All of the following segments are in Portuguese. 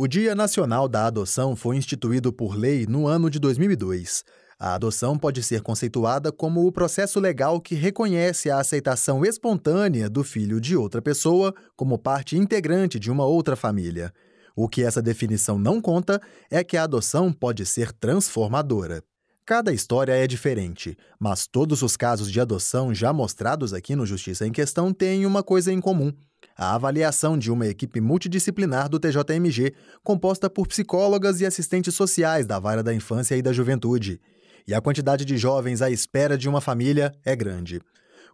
O Dia Nacional da Adoção foi instituído por lei no ano de 2002. A adoção pode ser conceituada como o processo legal que reconhece a aceitação espontânea do filho de outra pessoa como parte integrante de uma outra família. O que essa definição não conta é que a adoção pode ser transformadora. Cada história é diferente, mas todos os casos de adoção já mostrados aqui no Justiça em Questão têm uma coisa em comum: a avaliação de uma equipe multidisciplinar do TJMG, composta por psicólogas e assistentes sociais da Vara da Infância e da Juventude. E a quantidade de jovens à espera de uma família é grande.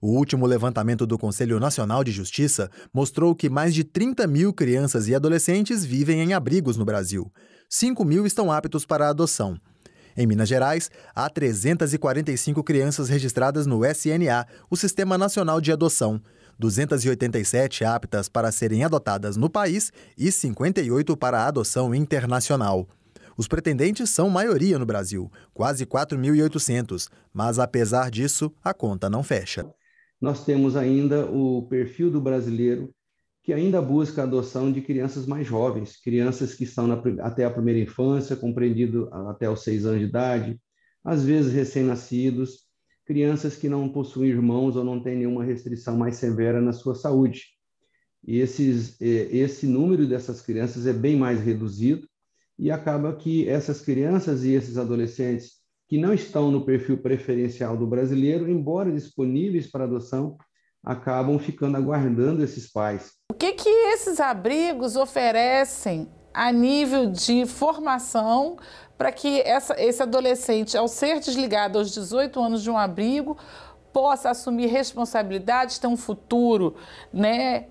O último levantamento do Conselho Nacional de Justiça mostrou que mais de 30 mil crianças e adolescentes vivem em abrigos no Brasil. 5 mil estão aptos para adoção. Em Minas Gerais, há 345 crianças registradas no SNA, o Sistema Nacional de Adoção, 287 aptas para serem adotadas no país e 58 para a adoção internacional. Os pretendentes são maioria no Brasil, quase 4.800, mas apesar disso, a conta não fecha. Nós temos ainda o perfil do brasileiro que ainda busca a adoção de crianças mais jovens, crianças que estão na, até a primeira infância, compreendido até os seis anos de idade, às vezes recém-nascidos, crianças que não possuem irmãos ou não têm nenhuma restrição mais severa na sua saúde. E esses, esse número dessas crianças é bem mais reduzido e acaba que essas crianças e esses adolescentes que não estão no perfil preferencial do brasileiro, embora disponíveis para adoção, acabam ficando aguardando esses pais. O que, que esses abrigos oferecem a nível de formação para que essa, esse adolescente, ao ser desligado aos 18 anos de um abrigo, possa assumir responsabilidades, ter um futuro, né?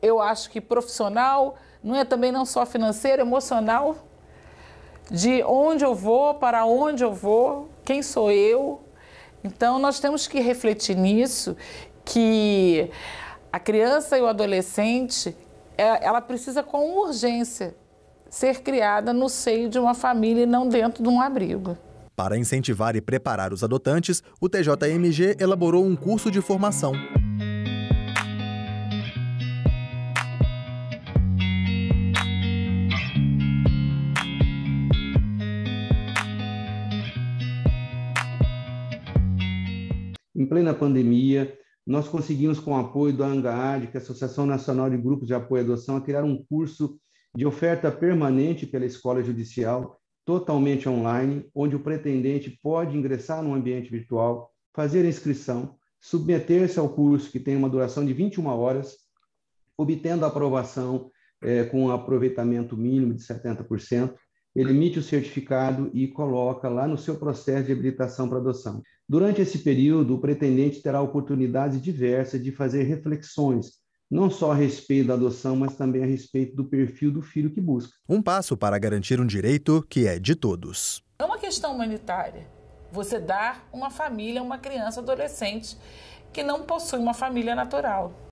Eu acho que profissional, não é também não só financeiro, emocional, de onde eu vou, para onde eu vou, quem sou eu. Então nós temos que refletir nisso, que a criança e o adolescente, é, ela precisa com urgência ser criada no seio de uma família e não dentro de um abrigo. Para incentivar e preparar os adotantes, o TJMG elaborou um curso de formação. Em plena pandemia, nós conseguimos, com o apoio da ANGAAD, que é a Associação Nacional de Grupos de Apoio à Adoção, criar um curso de oferta permanente pela escola judicial, totalmente online, onde o pretendente pode ingressar no ambiente virtual, fazer inscrição, submeter-se ao curso que tem uma duração de 21 horas, obtendo a aprovação é, com um aproveitamento mínimo de 70%, ele emite o certificado e coloca lá no seu processo de habilitação para adoção. Durante esse período, o pretendente terá oportunidades diversas de fazer reflexões não só a respeito da adoção, mas também a respeito do perfil do filho que busca. Um passo para garantir um direito que é de todos. É uma questão humanitária. Você dar uma família a uma criança adolescente que não possui uma família natural.